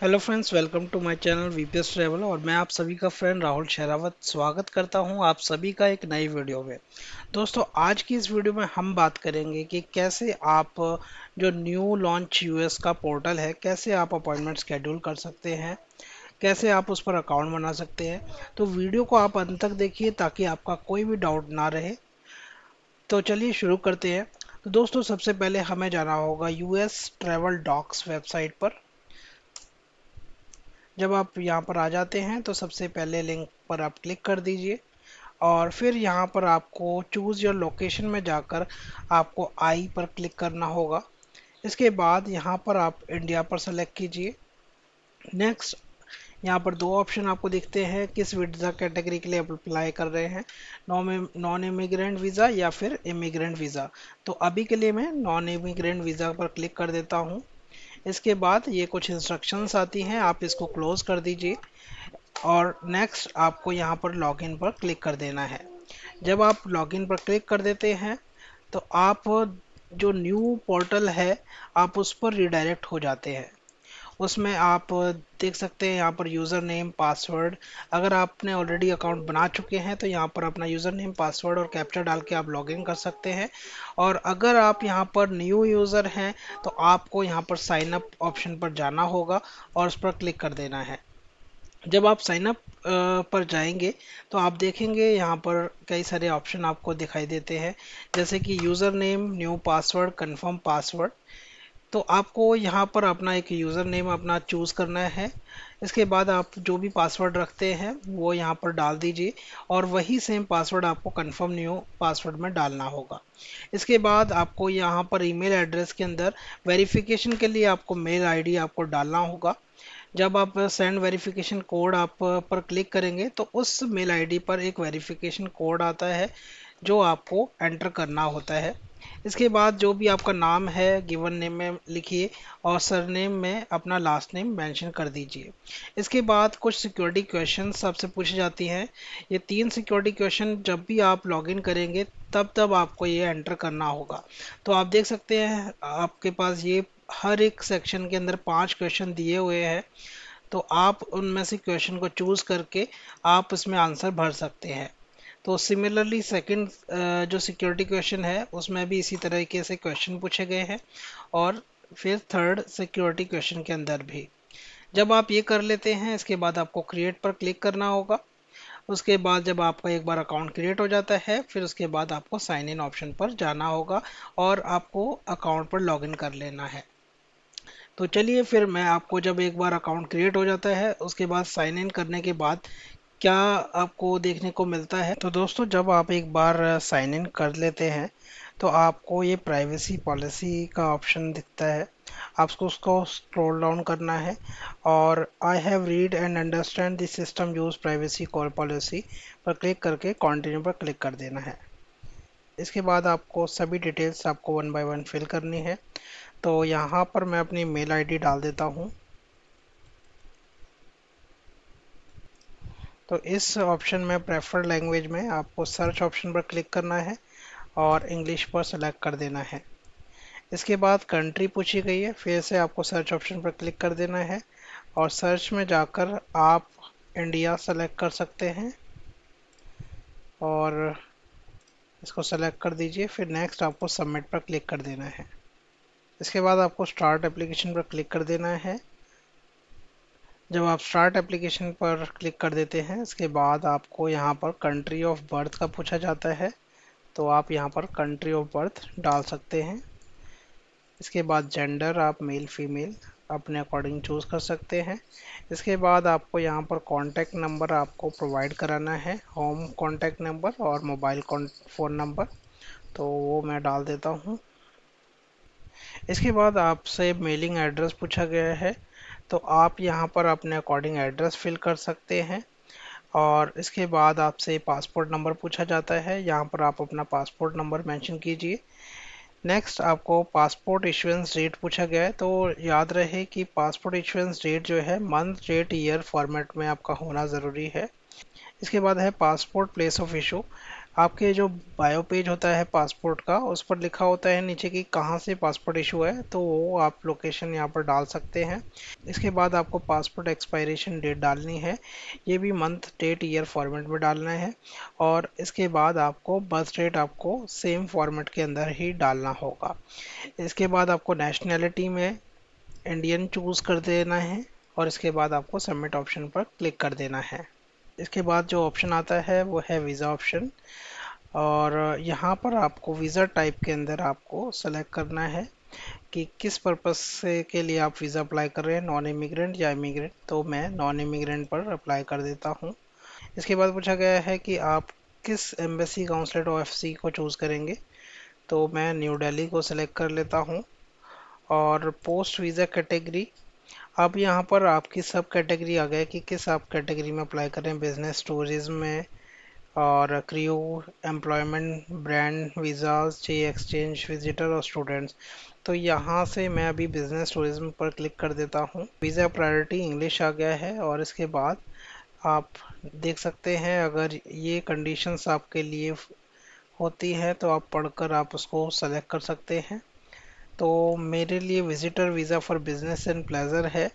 hello friends welcome to my channel VPS travel और मैं आप सभी का फ्रेंड राहुल शेरावत स्वागत करता हूं आप सभी का एक नई वीडियो में दोस्तों आज की इस वीडियो में हम बात करेंगे कि कैसे आप जो न्यू लॉन्च यूएस का पोर्टल है कैसे आप अपॉइंटमेंट शेड्यूल कर सकते हैं कैसे आप उस पर अकाउंट बना सकते हैं तो वीडियो को आप अंत तक देखिए ताकि आपका कोई भी डाउट ना रहे तो चलिए शुरू करते हैं तो दोस्तों सबसे पहले हमें जाना होगा यू ट्रैवल डॉक्स वेबसाइट पर जब आप यहाँ पर आ जाते हैं तो सबसे पहले लिंक पर आप क्लिक कर दीजिए और फिर यहाँ पर आपको चूज़ योर लोकेशन में जाकर आपको आई पर क्लिक करना होगा इसके बाद यहाँ पर आप इंडिया पर सेलेक्ट कीजिए नेक्स्ट यहाँ पर दो ऑप्शन आपको दिखते हैं किस वीज़ा कैटेगरी के लिए आप अप्लाई कर रहे हैं नॉन नॉन इमिग्रेंट वीज़ा या फिर इमिग्रेंट वीज़ा तो अभी के लिए मैं नॉन इमिग्रेंट वीज़ा पर क्लिक कर देता हूँ इसके बाद ये कुछ इंस्ट्रक्शंस आती हैं आप इसको क्लोज कर दीजिए और नेक्स्ट आपको यहाँ पर लॉगिन पर क्लिक कर देना है जब आप लॉगिन पर क्लिक कर देते हैं तो आप जो न्यू पोर्टल है आप उस पर रिडायरेक्ट हो जाते हैं उसमें आप देख सकते हैं यहाँ पर यूज़र नेम पासवर्ड अगर आपने ऑलरेडी अकाउंट बना चुके हैं तो यहाँ पर अपना यूज़र नेम पासवर्ड और कैप्चर डाल के आप लॉगिन कर सकते हैं और अगर आप यहाँ पर न्यू यूज़र हैं तो आपको यहाँ पर साइन अप ऑप्शन पर जाना होगा और उस पर क्लिक कर देना है जब आप साइन अप पर जाएंगे तो आप देखेंगे यहाँ पर कई सारे ऑप्शन आपको दिखाई देते हैं जैसे कि user name new password confirm password तो आपको यहाँ पर अपना एक यूज़र नेम अपना चूज़ करना है इसके बाद आप जो भी पासवर्ड रखते हैं वो यहाँ पर डाल दीजिए और वही सेम पासवर्ड आपको कंफर्म न्यू पासवर्ड में डालना होगा इसके बाद आपको यहाँ पर ईमेल एड्रेस के अंदर वेरिफिकेशन के लिए आपको मेल आईडी आपको डालना होगा जब आप सेंड वेरिफिकेशन कोड आप पर क्लिक करेंगे तो उस मेल आई पर एक वेरीफिकेशन कोड आता है जो आपको एंटर करना होता है इसके बाद जो भी आपका नाम है गिवन नेम में लिखिए और सरनेम में अपना लास्ट नेम मेंशन कर दीजिए इसके बाद कुछ सिक्योरिटी क्वेश्चन आपसे पूछी जाती हैं ये तीन सिक्योरिटी क्वेश्चन जब भी आप लॉगिन करेंगे तब तब आपको ये एंटर करना होगा तो आप देख सकते हैं आपके पास ये हर एक सेक्शन के अंदर पाँच क्वेश्चन दिए हुए हैं तो आप उनमें से क्वेश्चन को चूज़ करके आप उसमें आंसर भर सकते हैं तो सिमिलरली सेकंड uh, जो सिक्योरिटी क्वेश्चन है उसमें भी इसी तरीके से क्वेश्चन पूछे गए हैं और फिर थर्ड सिक्योरिटी क्वेश्चन के अंदर भी जब आप ये कर लेते हैं इसके बाद आपको क्रिएट पर क्लिक करना होगा उसके बाद जब आपका एक बार अकाउंट क्रिएट हो जाता है फिर उसके बाद आपको साइन इन ऑप्शन पर जाना होगा और आपको अकाउंट पर लॉगिन कर लेना है तो चलिए फिर मैं आपको जब एक बार अकाउंट क्रिएट हो जाता है उसके बाद साइन इन करने के बाद क्या आपको देखने को मिलता है तो दोस्तों जब आप एक बार साइन इन कर लेते हैं तो आपको ये प्राइवेसी पॉलिसी का ऑप्शन दिखता है आपको उसको स्क्रॉल डाउन करना है और I have read and understand this system use privacy call policy पर क्लिक करके कंटिन्यू पर क्लिक कर देना है इसके बाद आपको सभी डिटेल्स आपको वन बाय वन फिल करनी है तो यहाँ पर मैं अपनी मेल आईडी डाल देता हूँ तो इस ऑप्शन में प्रेफर्ड लैंग्वेज में आपको सर्च ऑप्शन पर क्लिक करना है और इंग्लिश पर सेलेक्ट कर देना है इसके बाद कंट्री पूछी गई है फिर से आपको सर्च ऑप्शन पर क्लिक कर देना है और सर्च में जाकर आप इंडिया सेलेक्ट कर सकते हैं और इसको सेलेक्ट कर दीजिए फिर नेक्स्ट आपको सबमिट पर क्लिक कर देना है इसके बाद आपको स्टार्ट एप्लीकेशन पर क्लिक कर देना है जब आप स्टार्ट एप्लीकेशन पर क्लिक कर देते हैं इसके बाद आपको यहाँ पर कंट्री ऑफ बर्थ का पूछा जाता है तो आप यहाँ पर कंट्री ऑफ बर्थ डाल सकते हैं इसके बाद जेंडर आप मेल फीमेल अपने अकॉर्डिंग चूज़ कर सकते हैं इसके बाद आपको यहाँ पर कॉन्टैक्ट नंबर आपको प्रोवाइड कराना है होम कॉन्टैक्ट नंबर और मोबाइल फ़ोन नंबर तो वो मैं डाल देता हूँ इसके बाद आपसे मेलिंग एड्रेस पूछा गया है तो आप यहाँ पर अपने अकॉर्डिंग एड्रेस फिल कर सकते हैं और इसके बाद आपसे पासपोर्ट नंबर पूछा जाता है यहाँ पर आप अपना पासपोर्ट नंबर मेंशन कीजिए नेक्स्ट आपको पासपोर्ट इशुएंस डेट पूछा गया है तो याद रहे कि पासपोर्ट इशुएंस डेट जो है मंथ डेट ईयर फॉर्मेट में आपका होना ज़रूरी है इसके बाद है पासपोर्ट प्लेस ऑफ इशू आपके जो बायो पेज होता है पासपोर्ट का उस पर लिखा होता है नीचे कि कहाँ से पासपोर्ट इशू है तो वो आप लोकेशन यहाँ पर डाल सकते हैं इसके बाद आपको पासपोर्ट एक्सपायरेशन डेट डालनी है ये भी मंथ डेट ईयर फॉर्मेट में डालना है और इसके बाद आपको बर्थ डेट आपको सेम फॉर्मेट के अंदर ही डालना होगा इसके बाद आपको नेशनैलिटी में इंडियन चूज़ कर देना है और इसके बाद आपको सबमिट ऑप्शन पर क्लिक कर देना है इसके बाद जो ऑप्शन आता है वो है वीज़ा ऑप्शन और यहाँ पर आपको वीज़ा टाइप के अंदर आपको सेलेक्ट करना है कि किस पर्पस से के लिए आप वीज़ा अप्लाई कर रहे हैं नॉन इमिग्रेंट या इमिग्रेंट तो मैं नॉन इमिग्रेंट पर अप्लाई कर देता हूँ इसके बाद पूछा गया है कि आप किस एम्बेसी काउंसलेट ऑफ सी को चूज़ करेंगे तो मैं न्यू दिल्ली को सिलेक्ट कर लेता हूँ और पोस्ट वीज़ा कैटेगरी अब यहाँ पर आपकी सब कैटेगरी आ गया कि किस आप कैटेगरी में अप्लाई करें बिजनेस स्टोरेज में और क्रियो एम्प्लॉयमेंट ब्रांड वीज़ाज चे एक्सचेंज विजिटर और स्टूडेंट्स तो यहाँ से मैं अभी बिजनेस टूरिज्म पर क्लिक कर देता हूँ वीज़ा प्रायोरिटी इंग्लिश आ गया है और इसके बाद आप देख सकते हैं अगर ये कंडीशंस आपके लिए होती हैं तो आप पढ़कर आप उसको सेलेक्ट कर सकते हैं तो मेरे लिए visitor visa for business and pleasure है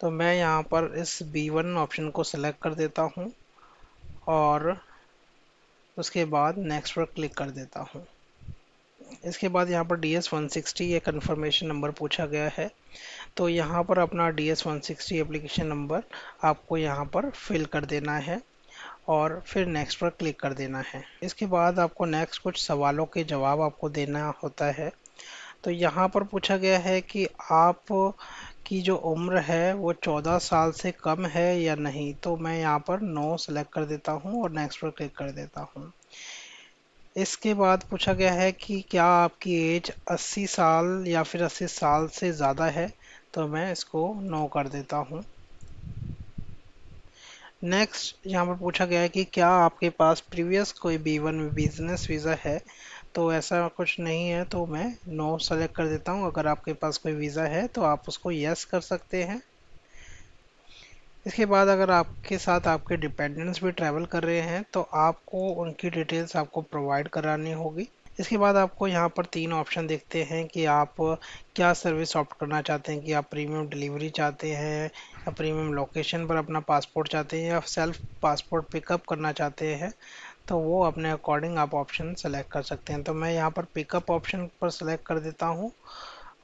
तो मैं यहाँ पर इस बी वन ऑप्शन को सिलेक्ट कर देता हूँ और उसके बाद नेक्स्ट पर क्लिक कर देता हूँ इसके बाद यहाँ पर डी एस वन सिक्सटी ये कन्फर्मेशन नंबर पूछा गया है तो यहाँ पर अपना D S one sixty application number आपको यहाँ पर फिल कर देना है और फिर नेक्स्ट पर क्लिक कर देना है इसके बाद आपको नेक्स्ट कुछ सवालों के जवाब आपको देना होता है तो यहाँ पर पूछा गया है कि आप की जो उम्र है वो 14 साल से कम है या नहीं तो मैं यहाँ पर नो सेलेक्ट कर देता हूँ और नेक्स्ट पर क्लिक कर देता हूँ इसके बाद पूछा गया है कि क्या आपकी एज 80 साल या फिर 80 साल से ज़्यादा है तो मैं इसको नो कर देता हूँ नेक्स्ट यहाँ पर पूछा गया है कि क्या आपके पास प्रीवियस कोई बी वन बिजनेस वीज़ा है तो ऐसा कुछ नहीं है तो मैं नो सेलेक्ट कर देता हूँ अगर आपके पास कोई वीज़ा है तो आप उसको यस कर सकते हैं इसके बाद अगर आपके साथ आपके डिपेंडेंट्स भी ट्रैवल कर रहे हैं तो आपको उनकी डिटेल्स आपको प्रोवाइड करानी होगी इसके बाद आपको यहाँ पर तीन ऑप्शन देखते हैं कि आप क्या सर्विस ऑप्ट करना चाहते हैं कि आप प्रीमियम डिलीवरी चाहते हैं या प्रीमियम लोकेशन पर अपना पासपोर्ट चाहते हैं या सेल्फ पासपोर्ट पिकअप करना चाहते हैं तो वो अपने अकॉर्डिंग आप ऑप्शन सेलेक्ट कर सकते हैं तो मैं यहाँ पर पिकअप ऑप्शन पर सेलेक्ट कर देता हूँ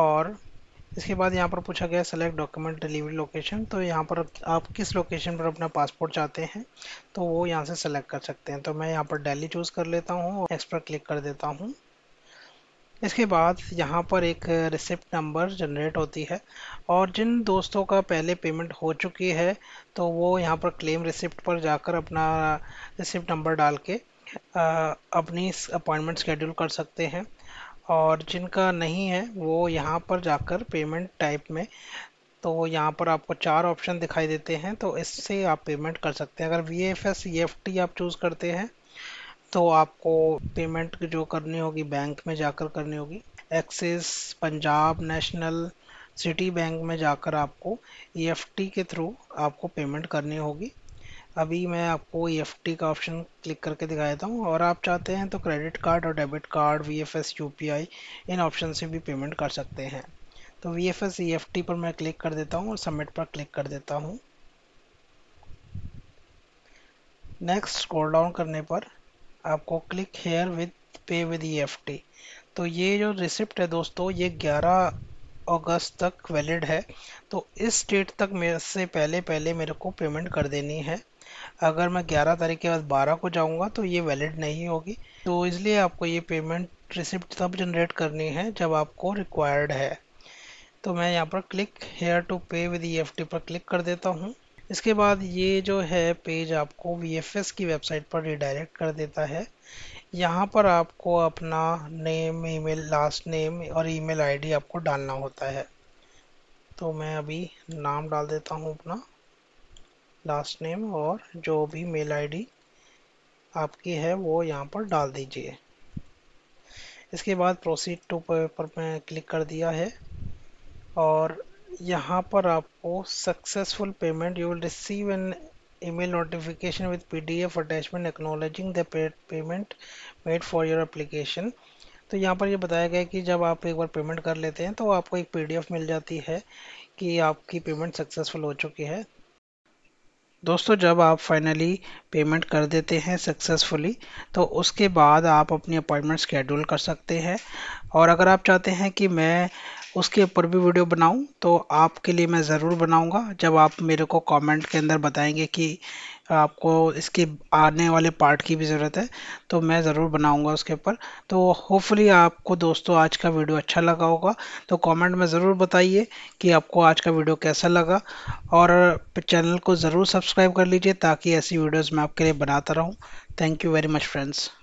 और इसके बाद यहाँ पर पूछा गया सेलेक्ट डॉक्यूमेंट डिलीवरी लोकेशन तो यहाँ पर आप किस लोकेशन पर अपना पासपोर्ट चाहते हैं तो वो यहाँ से सेलेक्ट कर सकते हैं तो मैं यहाँ पर डेली चूज़ कर लेता हूँ एक्स पर क्लिक कर देता हूँ इसके बाद यहाँ पर एक रिसिप्ट नंबर जनरेट होती है और जिन दोस्तों का पहले पेमेंट हो चुकी है तो वो यहाँ पर क्लेम रिसिप्ट पर जाकर अपना रिसिप्ट नंबर डाल के आ, अपनी अपॉइंटमेंट शेड्यूल कर सकते हैं और जिनका नहीं है वो यहाँ पर जाकर पेमेंट टाइप में तो यहाँ पर आपको चार ऑप्शन दिखाई देते हैं तो इससे आप पेमेंट कर सकते हैं अगर V F S E F T आप चूज़ करते हैं तो आपको पेमेंट जो करनी होगी बैंक में जाकर करनी होगी Axis Punjab National Citi bank में जाकर आपको ई e के थ्रू आपको पेमेंट करनी होगी अभी मैं आपको ई e का ऑप्शन क्लिक करके दिखा देता हूँ और आप चाहते हैं तो क्रेडिट कार्ड और debit card V F S U P I इन ऑप्शन से भी पेमेंट कर सकते हैं तो V F S E F T पर मैं क्लिक कर देता हूँ और सबमिट पर क्लिक कर देता हूँ नेक्स्ट स्क्रॉल डाउन करने पर आपको click here with pay with E तो ये जो रिसिप्ट है दोस्तों ये 11 अगस्त तक वैलिड है तो इस डेट तक मेरे से पहले पहले मेरे को पेमेंट कर देनी है अगर मैं 11 तारीख के बाद 12 को जाऊंगा तो ये वैलिड नहीं होगी तो इसलिए आपको ये पेमेंट रिसिप्ट तब जनरेट करनी है जब आपको रिक्वायर्ड है तो मैं यहाँ पर click here to pay with E पर क्लिक कर देता हूँ इसके बाद ये जो है पेज आपको वी की वेबसाइट पर रिडायरेक्ट कर देता है यहाँ पर आपको अपना नेम ईमेल लास्ट नेम और ईमेल आईडी आपको डालना होता है तो मैं अभी नाम डाल देता हूँ अपना लास्ट नेम और जो भी मेल आईडी आपकी है वो यहाँ पर डाल दीजिए इसके बाद प्रोसीड टू पेपर में क्लिक कर दिया है और यहाँ पर आपको successful payment you will receive an email notification with PDF attachment acknowledging the payment made for your application तो यहाँ पर ये यह बताया गया कि जब आप एक बार पेमेंट कर लेते हैं तो आपको एक पीडीएफ मिल जाती है कि आपकी पेमेंट सक्सेसफुल हो चुकी है दोस्तों जब आप फाइनली पेमेंट कर देते हैं सक्सेसफुली तो उसके बाद आप अपनी अपॉइंटमेंट शेड्यूल कर सकते हैं और अगर आप चाहते हैं कि मैं उसके ऊपर भी वीडियो बनाऊं तो आपके लिए मैं ज़रूर बनाऊंगा जब आप मेरे को कमेंट के अंदर बताएंगे कि आपको इसके आने वाले पार्ट की भी ज़रूरत है तो मैं ज़रूर बनाऊंगा उसके ऊपर तो होपफुली आपको दोस्तों आज का वीडियो अच्छा लगा होगा तो कमेंट में ज़रूर बताइए कि आपको आज का वीडियो कैसा लगा और चैनल को ज़रूर सब्सक्राइब कर लीजिए ताकि ऐसी वीडियोज़ मैं आपके लिए बनाता रहूँ thank you very much friends